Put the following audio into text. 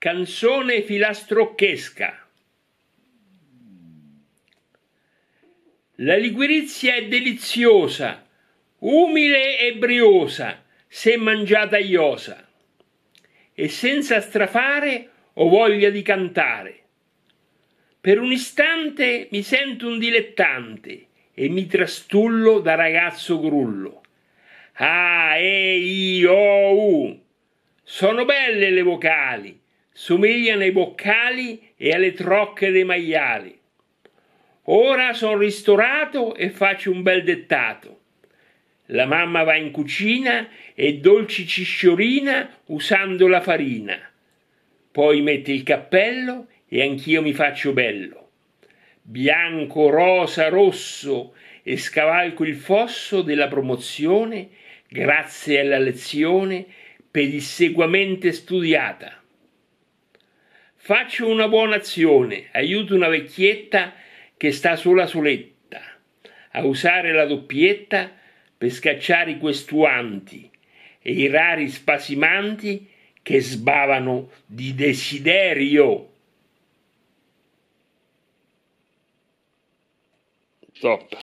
Canzone filastrocchesca. La liquirizia è deliziosa, umile e briosa, se mangiata iosa, e senza strafare ho voglia di cantare. Per un istante mi sento un dilettante e mi trastullo da ragazzo grullo. Ah, e, eh, i, o, u. Sono belle le vocali, somigliano ai boccali e alle trocche dei maiali. Ora sono ristorato e faccio un bel dettato. La mamma va in cucina e dolci cisciorina usando la farina. Poi mette il cappello e anch'io mi faccio bello. Bianco, rosa, rosso e scavalco il fosso della promozione grazie alla lezione pedisseguamente studiata. Faccio una buona azione, aiuto una vecchietta che sta sola soletta a usare la doppietta per scacciare i questuanti e i rari spasimanti che sbavano di desiderio. Stop.